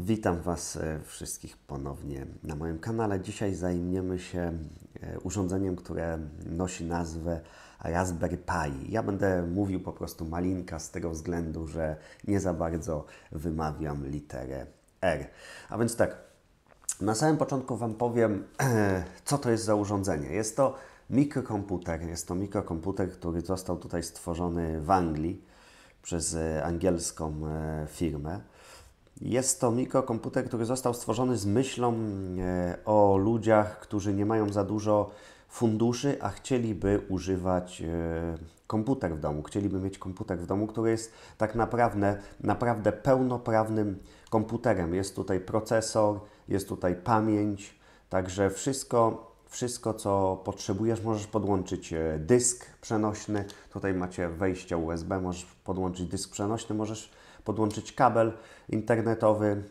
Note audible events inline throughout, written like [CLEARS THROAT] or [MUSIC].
Witam Was e, wszystkich ponownie na moim kanale. Dzisiaj zajmiemy się e, urządzeniem, które nosi nazwę Raspberry Pi. Ja będę mówił po prostu malinka z tego względu, że nie za bardzo wymawiam literę R. A więc tak, na samym początku Wam powiem, [CLEARS THROAT] co to jest za urządzenie. Jest to mikrokomputer. Jest to mikrokomputer, który został tutaj stworzony w Anglii przez e, angielską firmę. Jest to mikrokomputer, który został stworzony z myślą e, o ludziach, którzy nie mają za dużo funduszy, a chcieliby używać e, komputer w domu. Chcieliby mieć komputer w domu, który jest tak naprawdę, naprawdę pełnoprawnym komputerem. Jest tutaj procesor, jest tutaj pamięć, także wszystko, wszystko co potrzebujesz, możesz podłączyć e, dysk przenośny. Tutaj macie wejście USB, możesz podłączyć dysk przenośny, możesz podłączyć kabel internetowy.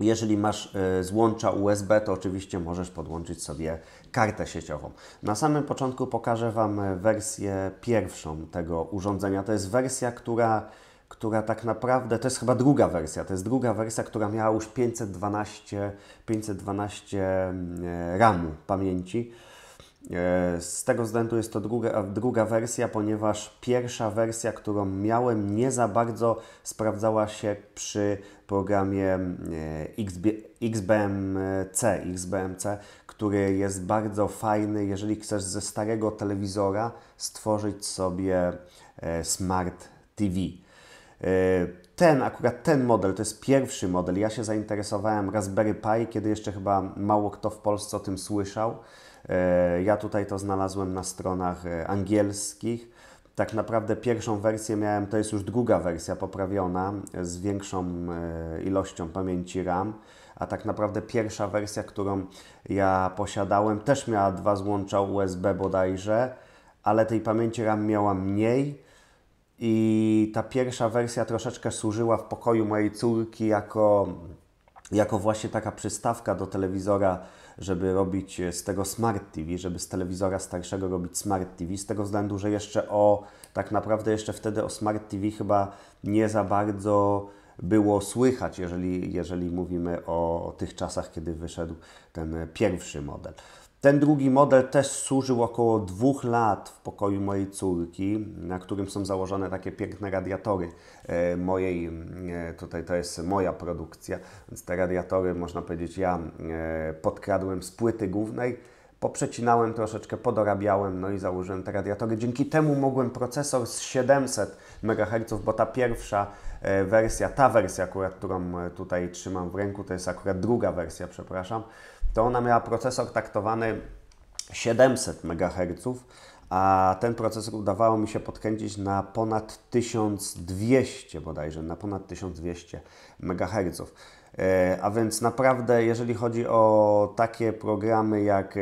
Jeżeli masz e, złącza USB, to oczywiście możesz podłączyć sobie kartę sieciową. Na samym początku pokażę Wam e, wersję pierwszą tego urządzenia. To jest wersja, która, która tak naprawdę, to jest chyba druga wersja, to jest druga wersja, która miała już 512, 512 ram pamięci. E, z tego względu jest to druga, druga wersja, ponieważ pierwsza wersja, którą miałem, nie za bardzo sprawdzała się przy programie e, XB, XBMC, XBMC, który jest bardzo fajny, jeżeli chcesz ze starego telewizora stworzyć sobie e, Smart TV. Ten, akurat ten model, to jest pierwszy model. Ja się zainteresowałem Raspberry Pi, kiedy jeszcze chyba mało kto w Polsce o tym słyszał. E, ja tutaj to znalazłem na stronach e, angielskich. Tak naprawdę pierwszą wersję miałem, to jest już druga wersja poprawiona e, z większą ilością pamięci RAM, a tak naprawdę pierwsza wersja, którą ja posiadałem, też miała dwa złącza USB bodajże, ale tej pamięci RAM miała mniej i ta pierwsza wersja troszeczkę służyła w pokoju mojej córki jako jako właśnie taka przystawka do telewizora, żeby robić e, z tego smart TV, żeby z telewizora starszego robić smart TV, z tego względu, że jeszcze o, tak naprawdę jeszcze wtedy o smart TV chyba nie za bardzo było słychać, jeżeli, jeżeli mówimy o, o tych czasach, kiedy wyszedł ten pierwszy model. Ten drugi model też służył około dwóch lat w pokoju mojej córki, na którym są założone takie piękne radiatory e, mojej, e, tutaj to jest moja produkcja, więc te radiatory, można powiedzieć, ja e, podkradłem z płyty głównej, poprzecinałem troszeczkę, podorabiałem, no i założyłem te radiatory. Dzięki temu mogłem procesor z 700 MHz, bo ta pierwsza E, wersja, ta wersja akurat, którą e, tutaj trzymam w ręku, to jest akurat druga wersja, przepraszam, to ona miała procesor taktowany 700 MHz, a ten procesor udawało mi się podkręcić na ponad 1200 bodajże, na ponad 1200 MHz. E, a więc naprawdę, jeżeli chodzi o takie programy jak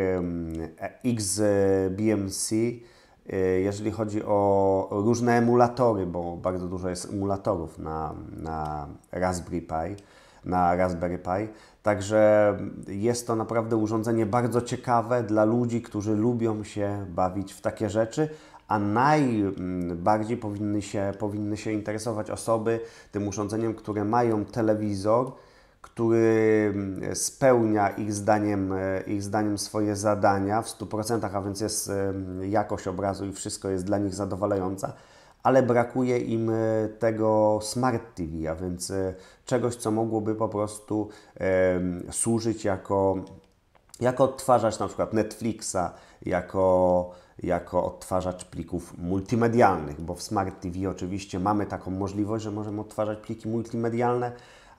XBMC, E, jeżeli chodzi o różne emulatory, bo bardzo dużo jest emulatorów na, na Raspberry Pi, na Raspberry Pi. Także jest to naprawdę urządzenie bardzo ciekawe dla ludzi, którzy lubią się bawić w takie rzeczy, a najbardziej mm, powinny się, powinny się interesować osoby tym urządzeniem, które mają telewizor który mm, spełnia ich zdaniem, e, ich zdaniem swoje zadania w 100%, a więc jest jakość obrazu i wszystko jest dla nich zadowalająca, ale brakuje im e, tego smart TV, a więc e, czegoś, co mogłoby po prostu służyć jako, jako odtwarzacz na przykład Netflixa, jako, jako odtwarzacz plików multimedialnych, bo w smart TV oczywiście mamy taką możliwość, że możemy odtwarzać pliki multimedialne,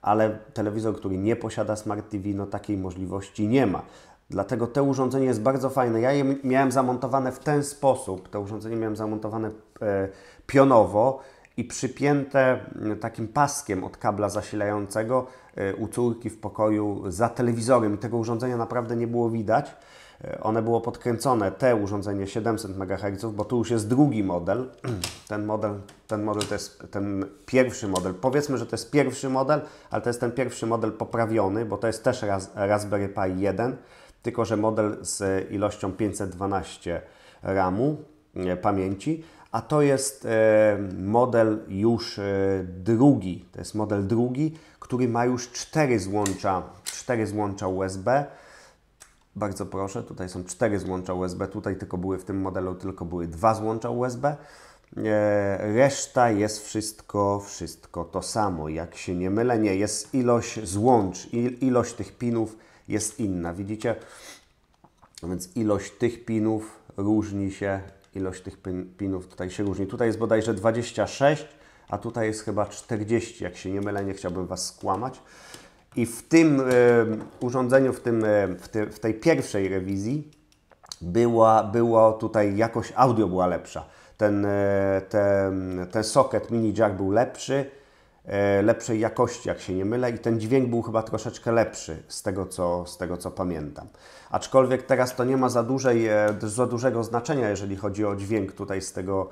ale telewizor, który nie posiada Smart TV, no takiej możliwości nie ma. Dlatego to urządzenie jest bardzo fajne. Ja je miałem zamontowane w ten sposób. To urządzenie miałem zamontowane e, pionowo i przypięte takim paskiem od kabla zasilającego e, u córki w pokoju za telewizorem. I tego urządzenia naprawdę nie było widać. E, one było podkręcone, te urządzenie 700 MHz, bo tu już jest drugi model. [CLEARS THROAT] Ten model, ten model to jest ten pierwszy model. Powiedzmy, że to jest pierwszy model, ale to jest ten pierwszy model poprawiony, bo to jest też raz, Raspberry Pi 1, tylko że model z ilością 512 RAMu e, pamięci, a to jest e, model już drugi. To jest model drugi, który ma już cztery złącza, cztery złącza USB bardzo proszę, tutaj są cztery złącza USB, tutaj tylko były w tym modelu tylko były dwa złącza USB. E, reszta jest wszystko, wszystko to samo. Jak się nie mylę, nie jest ilość złącz, ilość tych pinów jest inna. Widzicie? Więc ilość tych pinów różni się, ilość tych pinów tutaj się różni. Tutaj jest bodajże 26, a tutaj jest chyba 40, jak się nie mylę, nie chciałbym Was skłamać. I w tym e, urządzeniu, w, tym, e, w, te, w tej pierwszej rewizji była, była tutaj jakość audio była lepsza. Ten, e, ten, ten socket mini jack był lepszy, lepszej jakości, jak się nie mylę, i ten dźwięk był chyba troszeczkę lepszy z tego, co, z tego, co pamiętam. Aczkolwiek teraz to nie ma za, dużej, za dużego znaczenia, jeżeli chodzi o dźwięk tutaj z tego,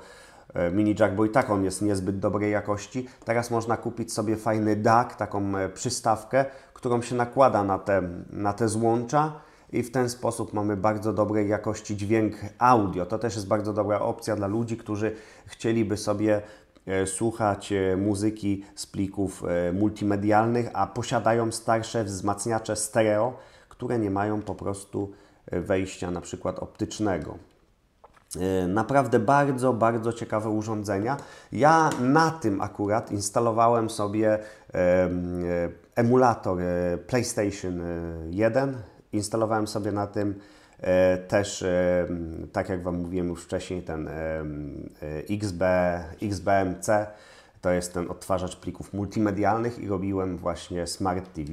E, mini jack, bo i tak on jest niezbyt dobrej jakości. Teraz można kupić sobie fajny DAC, taką e, przystawkę, którą się nakłada na te, na te złącza i w ten sposób mamy bardzo dobrej jakości dźwięk audio. To też jest bardzo dobra opcja dla ludzi, którzy chcieliby sobie e, słuchać muzyki z plików multimedialnych, a posiadają starsze wzmacniacze stereo, które nie mają po prostu wejścia na przykład optycznego. E, naprawdę bardzo, bardzo ciekawe urządzenia. Ja na tym akurat instalowałem sobie e, emulator e, PlayStation 1. Instalowałem sobie na tym też, tak jak Wam mówiłem już wcześniej, ten XB, XBMC. To jest ten odtwarzacz plików multimedialnych i robiłem właśnie Smart TV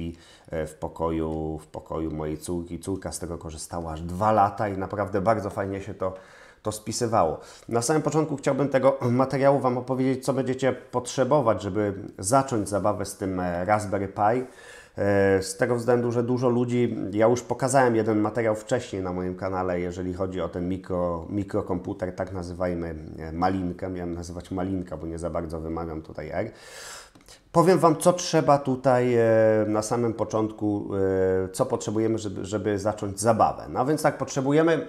w pokoju, w pokoju mojej córki. Córka z tego korzystała aż dwa lata i naprawdę bardzo fajnie się to to spisywało. Na samym początku chciałbym tego materiału Wam opowiedzieć, co będziecie potrzebować, żeby zacząć zabawę z tym e, Raspberry Pi. E, z tego względu, że dużo ludzi, ja już pokazałem jeden materiał wcześniej na moim kanale, jeżeli chodzi o ten mikro, mikrokomputer, tak nazywajmy e, malinkę, miałem nazywać malinka, bo nie za bardzo wymawiam tutaj R. Powiem Wam, co trzeba tutaj na samym początku, co potrzebujemy, żeby, żeby zacząć zabawę. No więc tak, potrzebujemy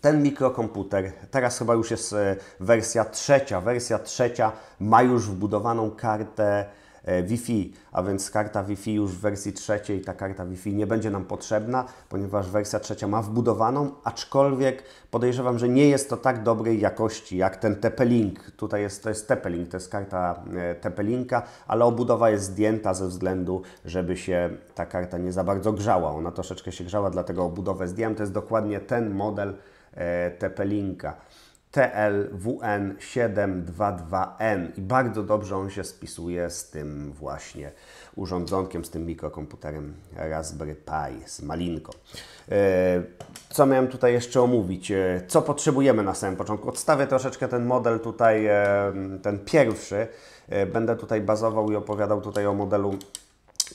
ten mikrokomputer, teraz chyba już jest e, wersja trzecia, wersja trzecia ma już wbudowaną kartę e, Wi-Fi, a więc karta Wi-Fi już w wersji trzeciej, ta karta Wi-Fi nie będzie nam potrzebna, ponieważ wersja trzecia ma wbudowaną, aczkolwiek podejrzewam, że nie jest to tak dobrej jakości jak ten TP-Link. Tutaj jest, to jest TP-Link, to jest karta e, TP-Linka, ale obudowa jest zdjęta ze względu, żeby się ta karta nie za bardzo grzała. Ona troszeczkę się grzała, dlatego obudowę zdjęłam. To jest dokładnie ten model, E, TP-Linka. TLWN722N i bardzo dobrze on się spisuje z tym właśnie urządzonkiem, z tym mikrokomputerem Raspberry Pi, z Malinką. E, co miałem tutaj jeszcze omówić? E, co potrzebujemy na samym początku? Odstawię troszeczkę ten model tutaj, ten pierwszy. Będę tutaj bazował i opowiadał tutaj o modelu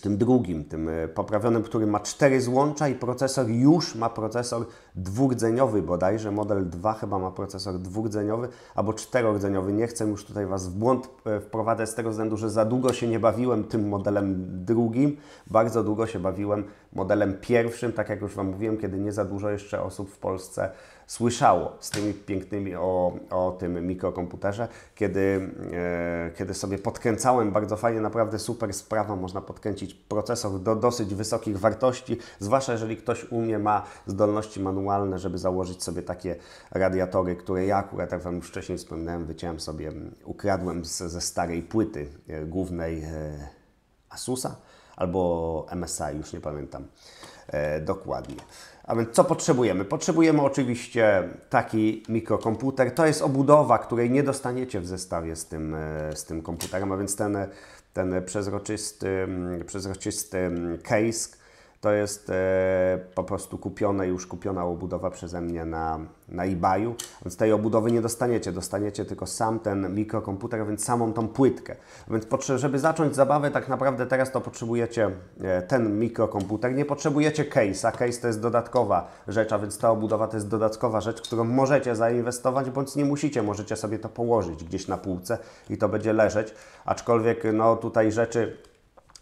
tym drugim, tym e, poprawionym, który ma cztery złącza i procesor już ma procesor dwurdzeniowy bodajże, model 2 chyba ma procesor dwurdzeniowy albo czterordzeniowy. Nie chcę już tutaj Was w błąd e, wprowadzać z tego względu, że za długo się nie bawiłem tym modelem drugim, bardzo długo się bawiłem modelem pierwszym, tak jak już Wam mówiłem, kiedy nie za dużo jeszcze osób w Polsce słyszało z tymi pięknymi o, o tym mikrokomputerze, kiedy, e, kiedy sobie podkręcałem bardzo fajnie, naprawdę super sprawa, można podkręcić procesor do dosyć wysokich wartości, zwłaszcza jeżeli ktoś umie, ma zdolności manualne, żeby założyć sobie takie radiatory, które ja akurat, jak Wam już wcześniej wspominałem, wyciąłem sobie, ukradłem z, ze starej płyty e, głównej e, Asusa, albo MSI, już nie pamiętam e, dokładnie. A więc co potrzebujemy? Potrzebujemy oczywiście taki mikrokomputer. To jest obudowa, której nie dostaniecie w zestawie z tym, e, z tym komputerem, a więc ten, ten przezroczysty, mm, przezroczysty case, to jest e, po prostu kupiona już kupiona obudowa przeze mnie na, na eBayu. Więc tej obudowy nie dostaniecie, dostaniecie tylko sam ten mikrokomputer, więc samą tą płytkę. Więc żeby zacząć zabawę, tak naprawdę teraz to potrzebujecie e, ten mikrokomputer. Nie potrzebujecie case'a, case to jest dodatkowa rzecz, a więc ta obudowa to jest dodatkowa rzecz, którą możecie zainwestować, bądź nie musicie, możecie sobie to położyć gdzieś na półce i to będzie leżeć. Aczkolwiek no tutaj rzeczy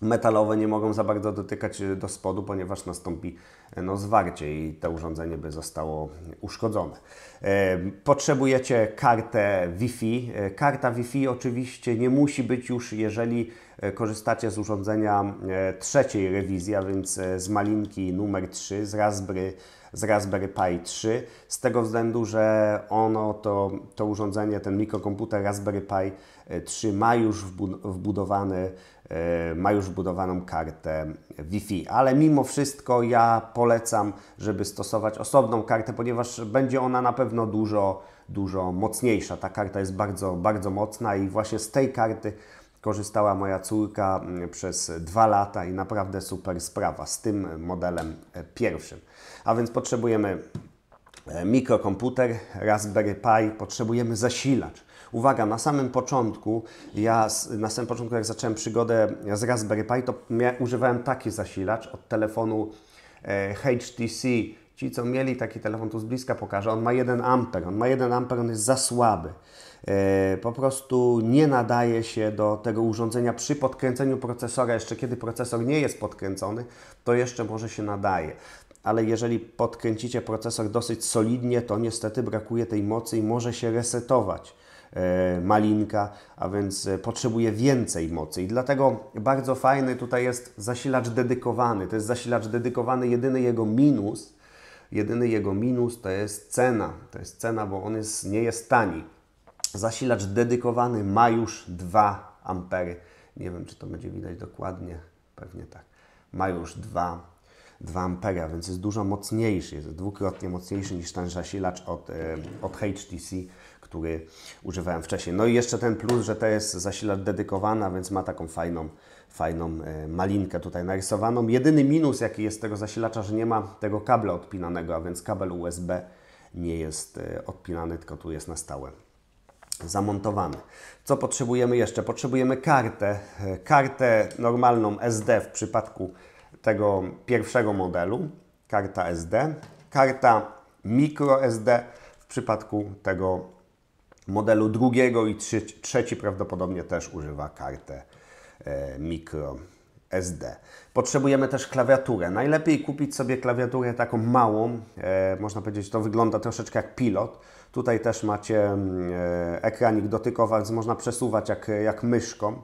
metalowe nie mogą za bardzo dotykać e, do spodu, ponieważ nastąpi e, no, zwarcie i to urządzenie by zostało uszkodzone. E, potrzebujecie kartę Wi-Fi. Karta Wi-Fi oczywiście nie musi być już, jeżeli korzystacie z urządzenia trzeciej rewizji, a więc z malinki numer 3, z Raspberry z Raspberry Pi 3, z tego względu, że ono, to, to urządzenie, ten mikrokomputer Raspberry Pi 3 e, ma już wbudowany, e, ma już wbudowaną kartę Wi-Fi, ale mimo wszystko ja polecam, żeby stosować osobną kartę, ponieważ będzie ona na pewno dużo, dużo mocniejsza. Ta karta jest bardzo, bardzo mocna i właśnie z tej karty korzystała moja córka mm, przez dwa lata i naprawdę super sprawa z tym modelem e, pierwszym. A więc potrzebujemy e, mikrokomputer, Raspberry Pi, potrzebujemy zasilacz. Uwaga, na samym początku, ja na samym początku jak zacząłem przygodę z Raspberry Pi, to używałem taki zasilacz od telefonu e, HTC Ci, co mieli taki telefon, tu z bliska pokażę, on ma 1 amper, on ma 1 amper, on jest za słaby. E, po prostu nie nadaje się do tego urządzenia przy podkręceniu procesora. Jeszcze kiedy procesor nie jest podkręcony, to jeszcze może się nadaje. Ale jeżeli podkręcicie procesor dosyć solidnie, to niestety brakuje tej mocy i może się resetować e, malinka, a więc e, potrzebuje więcej mocy. I dlatego bardzo fajny tutaj jest zasilacz dedykowany. To jest zasilacz dedykowany, jedyny jego minus Jedyny jego minus to jest cena. To jest cena, bo on jest, nie jest tani. Zasilacz dedykowany ma już 2 ampery. Nie wiem, czy to będzie widać dokładnie. Pewnie tak. Ma już 2, 2 ampera, więc jest dużo mocniejszy. Jest dwukrotnie mocniejszy niż ten zasilacz od, e, od HTC który używałem wcześniej. No i jeszcze ten plus, że to jest zasilacz dedykowany więc ma taką fajną fajną e, malinkę tutaj narysowaną. Jedyny minus, jaki jest tego zasilacza, że nie ma tego kabla odpinanego, a więc kabel USB nie jest e, odpinany, tylko tu jest na stałe zamontowany. Co potrzebujemy jeszcze? Potrzebujemy kartę, e, kartę normalną SD w przypadku tego pierwszego modelu, karta SD, karta microSD w przypadku tego modelu drugiego i trzeci, trzeci prawdopodobnie też używa kartę E, mikro SD. Potrzebujemy też klawiaturę. Najlepiej kupić sobie klawiaturę taką małą, e, można powiedzieć, to wygląda troszeczkę jak pilot. Tutaj też macie mm, e, ekranik dotykowy, więc można przesuwać jak, jak myszką.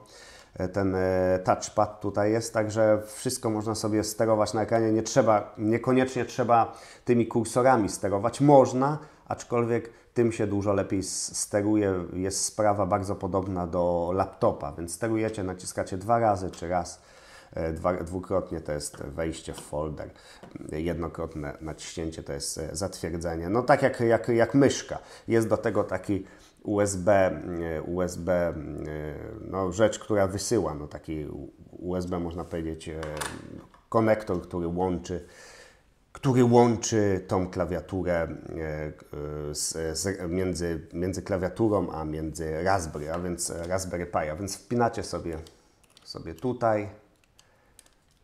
E, ten e, touchpad tutaj jest, także wszystko można sobie sterować na ekranie. Nie trzeba, niekoniecznie trzeba tymi kursorami sterować. Można, aczkolwiek tym się dużo lepiej steruje. Jest sprawa bardzo podobna do laptopa, więc sterujecie, naciskacie dwa razy czy raz. E, dwa, dwukrotnie to jest wejście w folder, jednokrotne naciśnięcie to jest e, zatwierdzenie. No tak jak, jak, jak myszka. Jest do tego taki USB, e, USB no rzecz, która wysyła, no taki USB można powiedzieć konektor, który łączy który łączy tą klawiaturę e, e, z, z, między, między klawiaturą a między Raspberry, a więc Raspberry Pi. A więc wpinacie sobie, sobie tutaj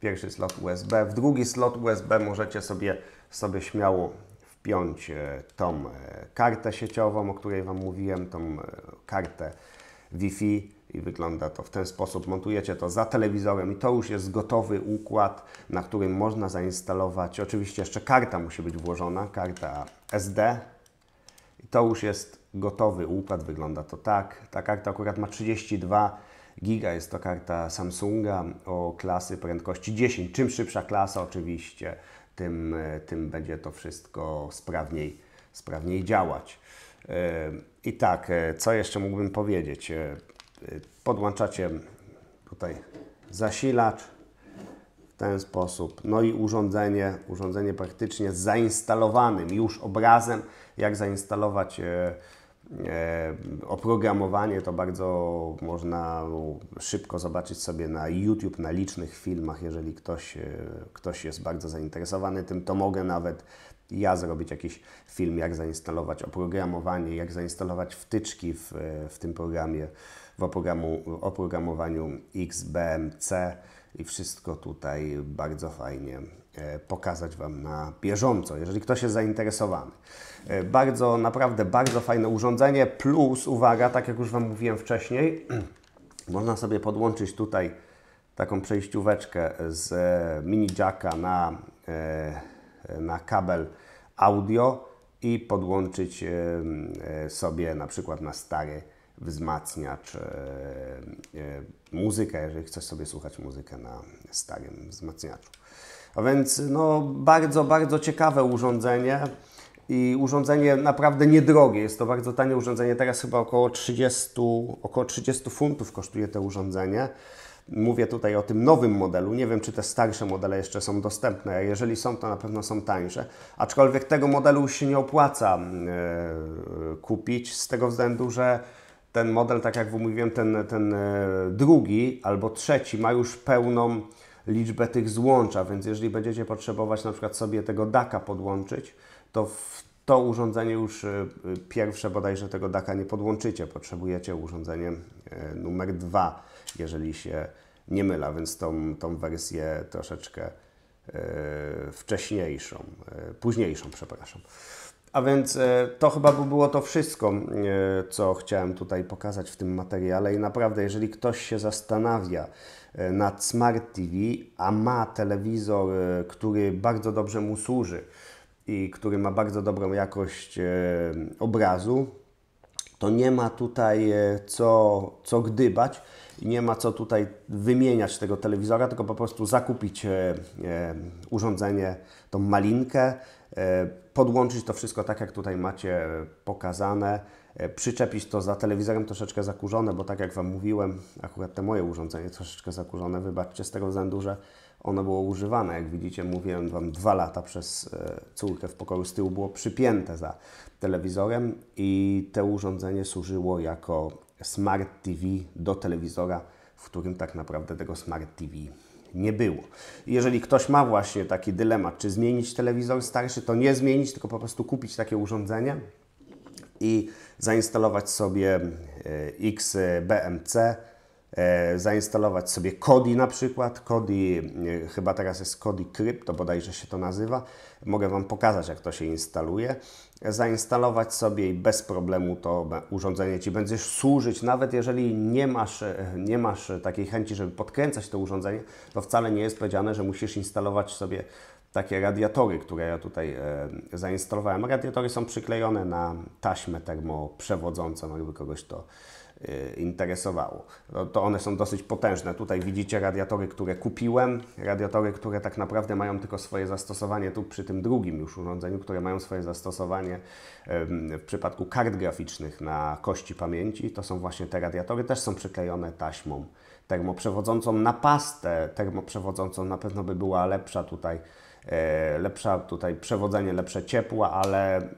pierwszy slot USB. W drugi slot USB możecie sobie, sobie śmiało wpiąć e, tą kartę sieciową, o której Wam mówiłem, tą kartę Wi-Fi i wygląda to w ten sposób. Montujecie to za telewizorem i to już jest gotowy układ, na którym można zainstalować. Oczywiście jeszcze karta musi być włożona, karta SD. I to już jest gotowy układ, wygląda to tak. Ta karta akurat ma 32 giga, jest to karta Samsunga o klasy prędkości 10. Czym szybsza klasa oczywiście, tym, e, tym będzie to wszystko sprawniej, sprawniej działać. Yy, I tak, e, co jeszcze mógłbym powiedzieć? E, e, podłączacie tutaj zasilacz w ten sposób, no i urządzenie, urządzenie praktycznie z zainstalowanym już obrazem, jak zainstalować oprogramowanie to bardzo można szybko zobaczyć sobie na YouTube, na licznych filmach. Jeżeli ktoś, ktoś jest bardzo zainteresowany tym, to mogę nawet ja zrobić jakiś film, jak zainstalować oprogramowanie, jak zainstalować wtyczki w, w tym programie, w oprogramu, oprogramowaniu XBMC i wszystko tutaj bardzo fajnie e, pokazać Wam na bieżąco, jeżeli ktoś jest zainteresowany. E, bardzo, naprawdę bardzo fajne urządzenie, plus uwaga, tak jak już Wam mówiłem wcześniej, [CLEARS THROAT] można sobie podłączyć tutaj taką przejścióweczkę z e, mini jacka na na kabel audio i podłączyć e, sobie na przykład na stary wzmacniacz e, e, muzykę, jeżeli chcesz sobie słuchać muzykę na starym wzmacniaczu. A więc no, bardzo, bardzo ciekawe urządzenie i urządzenie naprawdę niedrogie. Jest to bardzo tanie urządzenie. Teraz chyba około 30, około 30 funtów kosztuje to urządzenie. Mówię tutaj o tym nowym modelu. Nie wiem, czy te starsze modele jeszcze są dostępne. Jeżeli są, to na pewno są tańsze. Aczkolwiek tego modelu się nie opłaca mm, e, kupić z tego względu, że ten model, tak jak mówiłem, ten, ten e, drugi albo trzeci ma już pełną liczbę tych złącza, więc jeżeli będziecie potrzebować na przykład sobie tego daka podłączyć, to w to urządzenie już e, pierwsze bodajże tego daka nie podłączycie, potrzebujecie urządzenie numer dwa jeżeli się nie mylę, więc tą, tą wersję troszeczkę yy, wcześniejszą, yy, późniejszą, przepraszam. A więc e, to chyba by było to wszystko, co chciałem tutaj pokazać w tym materiale. I naprawdę, jeżeli ktoś się zastanawia nad Smart TV, a ma telewizor, który bardzo dobrze mu służy i który ma bardzo dobrą jakość obrazu, to nie ma tutaj e, co, co gdybać nie ma co tutaj wymieniać tego telewizora, tylko po prostu zakupić e, e, urządzenie, tą malinkę, podłączyć to wszystko tak, jak tutaj macie pokazane, przyczepić to za telewizorem troszeczkę zakurzone, bo tak jak Wam mówiłem, akurat te moje urządzenie troszeczkę zakurzone, wybaczcie z tego względu, że ono było używane, jak widzicie, mówiłem Wam, dwa lata przez e, córkę w pokoju z tyłu było przypięte za telewizorem i to urządzenie służyło jako Smart TV do telewizora, w którym tak naprawdę tego Smart TV nie było. Jeżeli ktoś ma właśnie taki dylemat, czy zmienić telewizor starszy, to nie zmienić, tylko po prostu kupić takie urządzenie i zainstalować sobie e, XBMC. E, zainstalować sobie Kodi na przykład. Kodi, e, chyba teraz jest Kodi Crypto, bodajże się to nazywa. Mogę Wam pokazać, jak to się instaluje. Zainstalować sobie i bez problemu to urządzenie Ci będzie służyć. Nawet jeżeli nie masz, e, nie masz takiej chęci, żeby podkręcać to urządzenie, to wcale nie jest powiedziane, że musisz instalować sobie takie radiatory, które ja tutaj zainstalowałem. Radiatory są przyklejone na taśmę termoprzewodzącą, jakby kogoś to Y, interesowało. No to one są dosyć potężne. Tutaj widzicie radiatory, które kupiłem, radiatory, które tak naprawdę mają tylko swoje zastosowanie tu przy tym drugim już urządzeniu, które mają swoje zastosowanie w przypadku kart graficznych na kości pamięci. To są właśnie te radiatory, też są przyklejone taśmą termoprzewodzącą na pastę termoprzewodzącą na pewno by była lepsza tutaj E, lepsza tutaj przewodzenie, lepsze ciepła, ale e,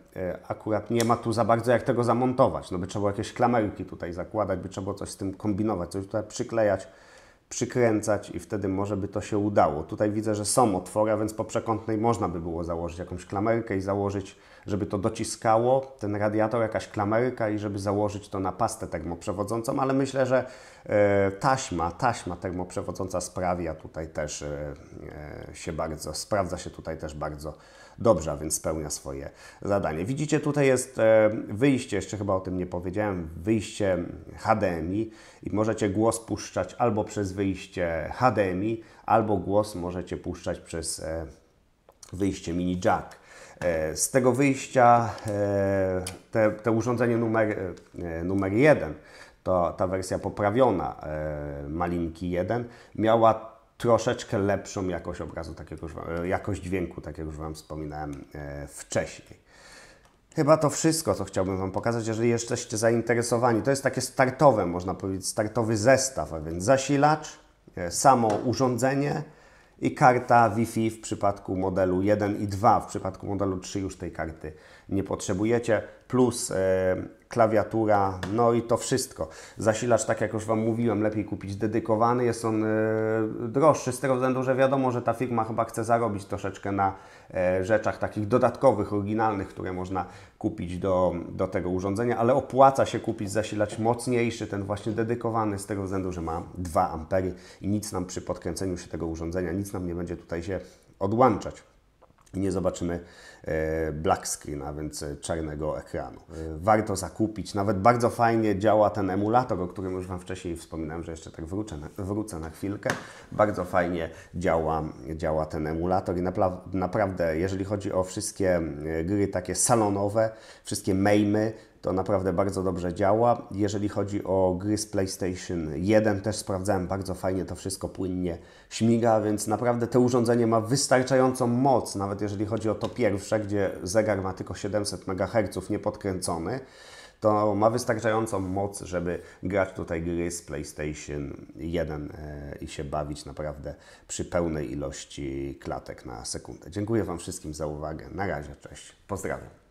akurat nie ma tu za bardzo jak tego zamontować. No by trzeba jakieś klamerki tutaj zakładać, by trzeba coś z tym kombinować, coś tutaj przyklejać przykręcać i wtedy może by to się udało. Tutaj widzę, że są otwory, a więc po przekątnej można by było założyć jakąś klamerkę i założyć, żeby to dociskało, ten radiator, jakaś klamerka i żeby założyć to na pastę termoprzewodzącą, ale myślę, że e, taśma, taśma termoprzewodząca sprawia tutaj też e, e, się bardzo, sprawdza się tutaj też bardzo Dobrze, a więc spełnia swoje zadanie. Widzicie, tutaj jest e, wyjście, jeszcze chyba o tym nie powiedziałem, wyjście HDMI i możecie głos puszczać albo przez wyjście HDMI, albo głos możecie puszczać przez e, wyjście mini jack. E, z tego wyjścia te, te urządzenie numer, numer 1 to ta wersja poprawiona Malinki 1 miała troszeczkę lepszą jakość obrazu, takiego e, jakość dźwięku, tak jak już Wam wspominałem e, wcześniej. Chyba to wszystko, co chciałbym Wam pokazać, jeżeli jesteście zainteresowani. To jest takie startowe, można powiedzieć, startowy zestaw, a więc zasilacz, e, samo urządzenie i karta Wi-Fi w przypadku modelu 1 i 2. W przypadku modelu 3 już tej karty nie potrzebujecie, plus klawiatura, no i to wszystko. Zasilacz, tak jak już Wam mówiłem, lepiej kupić dedykowany, jest on e, droższy z tego względu, że wiadomo, że ta firma chyba chce zarobić troszeczkę na e, rzeczach takich dodatkowych, oryginalnych, które można kupić do, do tego urządzenia, ale opłaca się kupić zasilacz mocniejszy, ten właśnie dedykowany, z tego względu, że ma 2 ampery i nic nam przy podkręceniu się tego urządzenia, nic nam nie będzie tutaj się odłączać i nie zobaczymy e, black screena, więc e, czarnego ekranu. E, warto zakupić. Nawet bardzo fajnie działa ten emulator, o którym już Wam wcześniej wspominałem, że jeszcze tak wrócę na, wrócę na chwilkę. Bardzo fajnie działa, działa ten emulator i napra naprawdę, jeżeli chodzi o wszystkie gry takie salonowe, wszystkie mejmy, to naprawdę bardzo dobrze działa. Jeżeli chodzi o gry z PlayStation 1, też sprawdzałem bardzo fajnie, to wszystko płynnie śmiga, więc naprawdę to urządzenie ma wystarczającą moc, nawet jeżeli chodzi o to pierwsze, gdzie zegar ma tylko 700 MHz niepodkręcony, to ma wystarczającą moc, żeby grać tutaj gry z PlayStation 1 e, i się bawić naprawdę przy pełnej ilości klatek na sekundę. Dziękuję Wam wszystkim za uwagę. Na razie, cześć. Pozdrawiam.